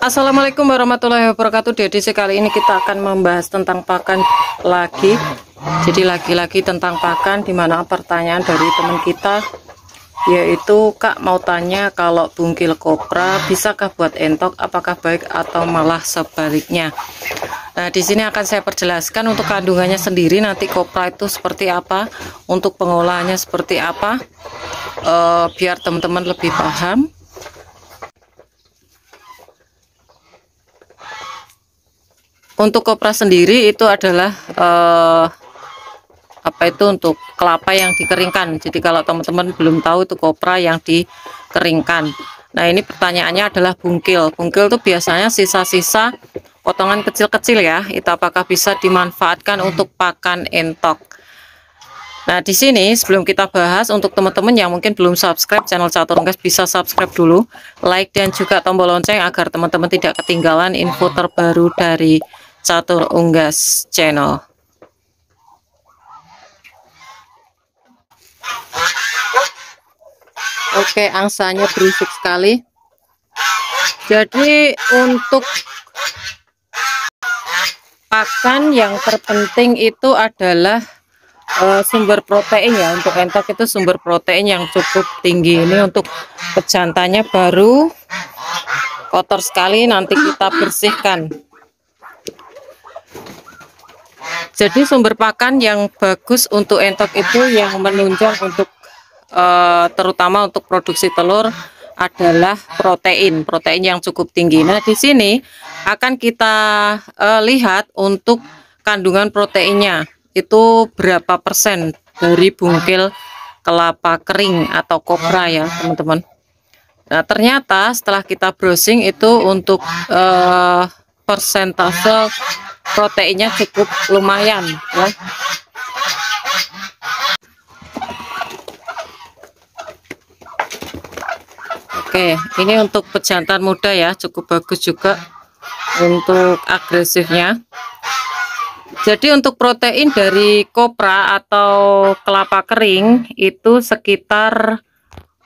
Assalamualaikum warahmatullahi wabarakatuh Di sekali ini kita akan membahas tentang pakan lagi Jadi lagi-lagi tentang pakan Dimana pertanyaan dari teman kita Yaitu kak mau tanya Kalau bungkil kopra bisakah buat entok Apakah baik atau malah sebaliknya Nah di sini akan saya perjelaskan Untuk kandungannya sendiri nanti kopra itu seperti apa Untuk pengolahannya seperti apa e, Biar teman-teman lebih paham untuk kopra sendiri itu adalah eh, apa itu untuk kelapa yang dikeringkan jadi kalau teman-teman belum tahu itu kopra yang dikeringkan nah ini pertanyaannya adalah bungkil bungkil itu biasanya sisa-sisa potongan kecil-kecil ya itu apakah bisa dimanfaatkan untuk pakan entok Nah, di sini sebelum kita bahas untuk teman-teman yang mungkin belum subscribe channel Catur Unggas bisa subscribe dulu, like dan juga tombol lonceng agar teman-teman tidak ketinggalan info terbaru dari Catur Unggas Channel. Oke, angsanya berisik sekali. Jadi untuk pakan yang terpenting itu adalah uh, sumber protein ya untuk entok itu sumber protein yang cukup tinggi ini untuk pejantannya baru kotor sekali nanti kita bersihkan jadi sumber pakan yang bagus untuk entok itu yang menunjang untuk eh, terutama untuk produksi telur adalah protein, protein yang cukup tinggi. Nah, di sini akan kita eh, lihat untuk kandungan proteinnya itu berapa persen dari bungkil kelapa kering atau kopra ya, teman-teman. Nah, ternyata setelah kita browsing itu untuk eh, persentase proteinnya cukup lumayan ya Oke ini untuk pejantan muda ya cukup bagus juga untuk agresifnya jadi untuk protein dari kopra atau kelapa kering itu sekitar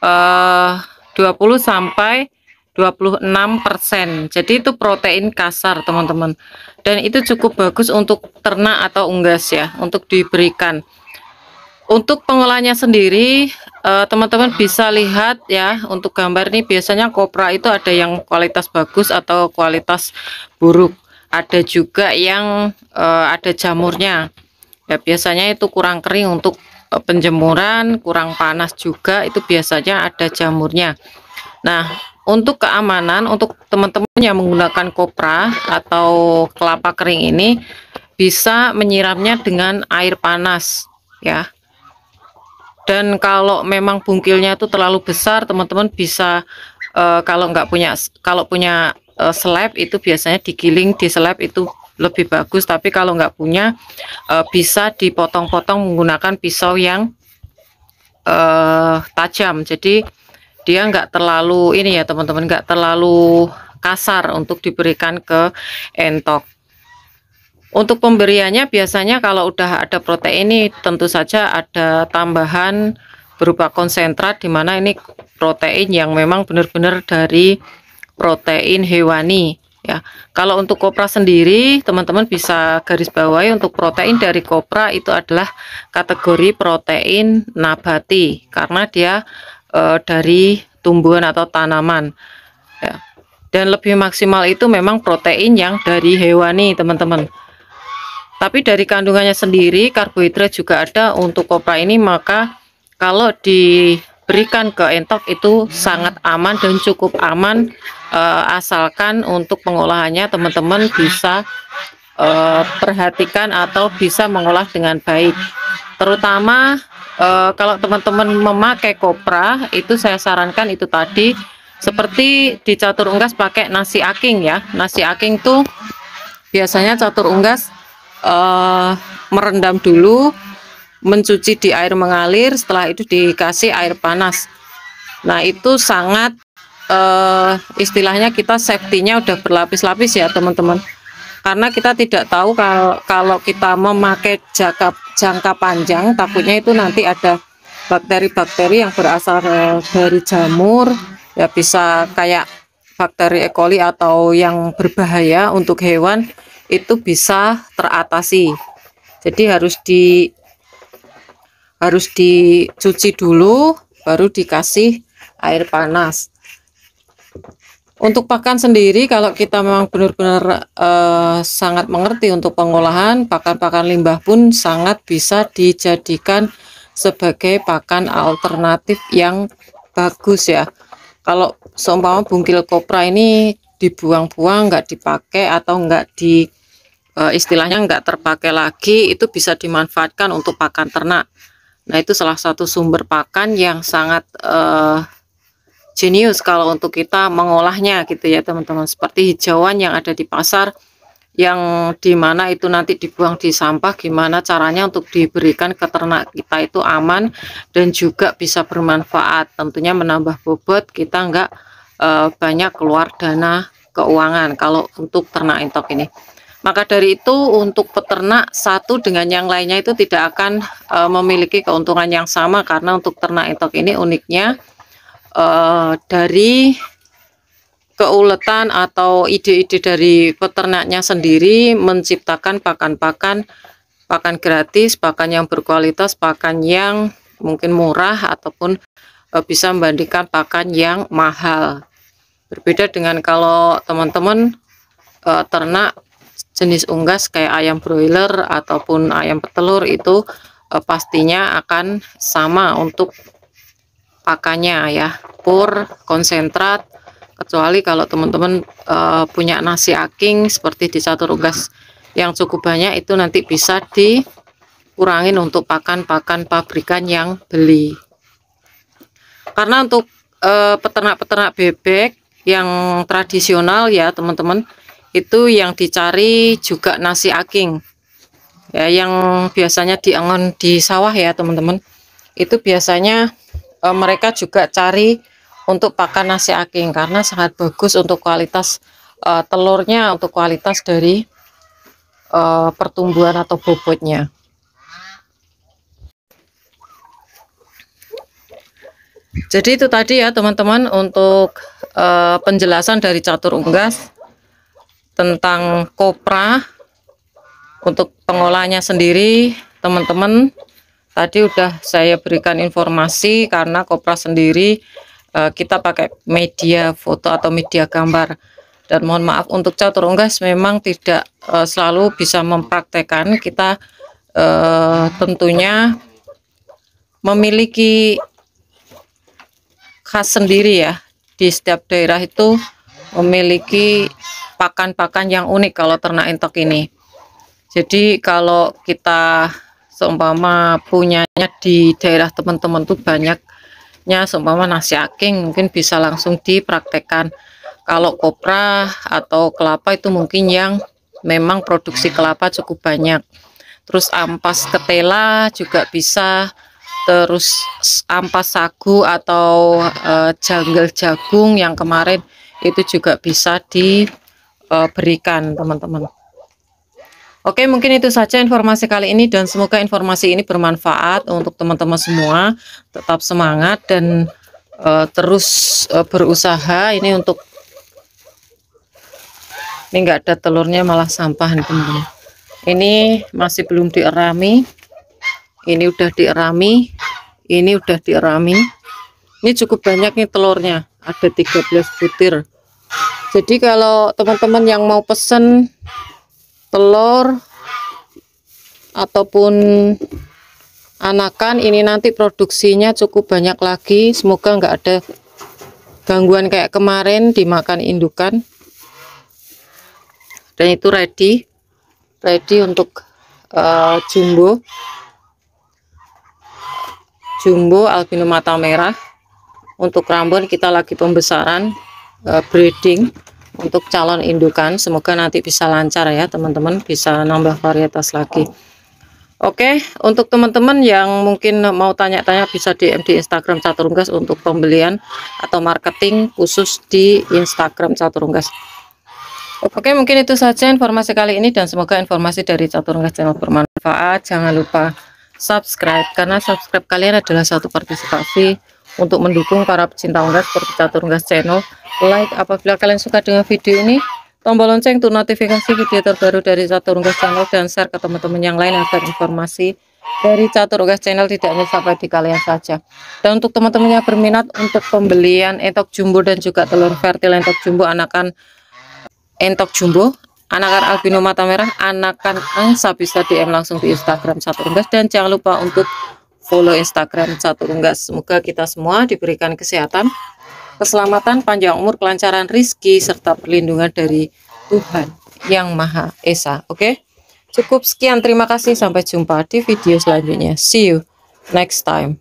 eh, 20 sampai 26%. Jadi itu protein kasar, teman-teman. Dan itu cukup bagus untuk ternak atau unggas ya, untuk diberikan. Untuk pengolahnya sendiri, eh, teman-teman eh, bisa lihat ya, untuk gambar ini biasanya kopra itu ada yang kualitas bagus atau kualitas buruk. Ada juga yang eh, ada jamurnya. Ya, biasanya itu kurang kering untuk eh, penjemuran, kurang panas juga, itu biasanya ada jamurnya. Nah, untuk keamanan untuk teman-teman yang menggunakan kopra atau kelapa kering ini bisa menyiramnya dengan air panas ya dan kalau memang bungkilnya itu terlalu besar teman-teman bisa uh, kalau nggak punya kalau punya uh, itu biasanya digiling di selap itu lebih bagus tapi kalau nggak punya uh, bisa dipotong-potong menggunakan pisau yang uh, tajam jadi dia nggak terlalu ini ya teman-teman nggak terlalu kasar untuk diberikan ke entok untuk pemberiannya biasanya kalau udah ada protein ini tentu saja ada tambahan berupa konsentrat di mana ini protein yang memang benar-benar dari protein hewani ya. Kalau untuk kopra sendiri, teman-teman bisa garis bawahi untuk protein dari kopra itu adalah kategori protein nabati karena dia uh, dari tumbuhan atau tanaman ya. dan lebih maksimal itu memang protein yang dari hewani teman-teman tapi dari kandungannya sendiri karbohidrat juga ada untuk kopra ini maka kalau diberikan ke entok itu sangat aman dan cukup aman uh, asalkan untuk pengolahannya teman-teman bisa uh, perhatikan atau bisa mengolah dengan baik terutama uh, kalau teman-teman memakai kopra itu saya sarankan itu tadi seperti di catur unggas pakai nasi aking ya nasi aking tuh biasanya catur unggas uh, merendam dulu mencuci di air mengalir setelah itu dikasih air panas nah itu sangat uh, istilahnya kita safety-nya udah berlapis-lapis ya teman-teman karena kita tidak tahu kalau kalau kita memakai jangka jangka panjang takutnya itu nanti ada bakteri-bakteri yang berasal dari jamur ya bisa kayak bakteri E. coli atau yang berbahaya untuk hewan itu bisa teratasi jadi harus di harus dicuci dulu baru dikasih air panas untuk pakan sendiri, kalau kita memang benar-benar uh, sangat mengerti untuk pengolahan, pakan-pakan limbah pun sangat bisa dijadikan sebagai pakan alternatif yang bagus ya. Kalau seumpama bungkil kopra ini dibuang-buang, nggak dipakai atau nggak di uh, istilahnya nggak terpakai lagi, itu bisa dimanfaatkan untuk pakan ternak. Nah itu salah satu sumber pakan yang sangat uh, jenius kalau untuk kita mengolahnya gitu ya teman-teman seperti hijauan yang ada di pasar yang dimana itu nanti dibuang di sampah gimana caranya untuk diberikan ke ternak kita itu aman dan juga bisa bermanfaat tentunya menambah bobot kita enggak e, eh, banyak keluar dana keuangan kalau untuk ternak entok ini maka dari itu untuk peternak satu dengan yang lainnya itu tidak akan e, memiliki keuntungan yang sama karena untuk ternak entok ini uniknya uh, dari keuletan atau ide-ide dari peternaknya sendiri menciptakan pakan-pakan pakan gratis, pakan yang berkualitas, pakan yang mungkin murah ataupun uh, bisa membandingkan pakan yang mahal. Berbeda dengan kalau teman-teman uh, ternak jenis unggas kayak ayam broiler ataupun ayam petelur itu pastinya akan sama untuk pakannya ya pur konsentrat kecuali kalau teman-teman e, punya nasi aking seperti di satu rugas yang cukup banyak itu nanti bisa dikurangin untuk pakan-pakan pabrikan yang beli karena untuk eh, peternak-peternak bebek yang tradisional ya teman-teman itu yang dicari juga nasi aking ya yang biasanya diangon di sawah ya teman-teman itu biasanya e, mereka juga cari untuk pakan nasi aking karena sangat bagus untuk kualitas e, telurnya, untuk kualitas dari e, pertumbuhan atau bobotnya. Jadi itu tadi ya teman-teman untuk e, penjelasan dari catur unggas tentang kopra untuk pengolahnya sendiri teman-teman Tadi udah saya berikan informasi karena kopra sendiri uh, kita pakai media foto atau media gambar. Dan mohon maaf untuk catur unggas memang tidak uh, selalu bisa mempraktekan. Kita uh, tentunya memiliki khas sendiri ya. Di setiap daerah itu memiliki pakan-pakan yang unik kalau ternak entok ini. Jadi kalau kita seumpama punyanya di daerah teman-teman tuh banyaknya seumpama nasi aking mungkin bisa langsung dipraktekkan kalau kopra atau kelapa itu mungkin yang memang produksi kelapa cukup banyak terus ampas ketela juga bisa terus ampas sagu atau e, janggel jagung yang kemarin itu juga bisa diberikan eh, teman-teman Oke, mungkin itu saja informasi kali ini dan semoga informasi ini bermanfaat untuk teman-teman semua. Tetap semangat dan uh, terus uh, berusaha ini untuk ini nggak ada telurnya malah sampah nih teman-teman. Ini masih belum dierami. Ini udah dierami. Ini udah dierami. Ini cukup banyak nih telurnya. Ada 13 butir. Jadi kalau teman-teman yang mau pesen telur ataupun anakan ini nanti produksinya cukup banyak lagi semoga nggak ada gangguan kayak kemarin dimakan indukan dan itu ready ready untuk uh, jumbo jumbo albino mata merah untuk rambut kita lagi pembesaran uh, breeding untuk calon indukan semoga nanti bisa lancar ya teman-teman bisa nambah varietas lagi Oke untuk teman-teman yang mungkin mau tanya-tanya bisa DM di Instagram Caturunggas untuk pembelian atau marketing khusus di Instagram Caturunggas Oke mungkin itu saja informasi kali ini dan semoga informasi dari Caturunggas channel bermanfaat jangan lupa subscribe karena subscribe kalian adalah satu partisipasi untuk mendukung para pecinta unggas seperti catur unggas channel like apabila kalian suka dengan video ini tombol lonceng untuk notifikasi video terbaru dari catur unggas channel dan share ke teman-teman yang lain agar informasi dari catur unggas channel tidak hanya sampai di kalian saja dan untuk teman-teman yang berminat untuk pembelian entok jumbo dan juga telur fertil entok jumbo anakan entok jumbo anakan albino mata merah, anakan angsa bisa DM langsung di Instagram satu unggas dan jangan lupa untuk follow Instagram Catur Unggas. Semoga kita semua diberikan kesehatan, keselamatan, panjang umur, kelancaran rizki, serta perlindungan dari Tuhan Yang Maha Esa. Oke, okay? cukup sekian. Terima kasih. Sampai jumpa di video selanjutnya. See you next time.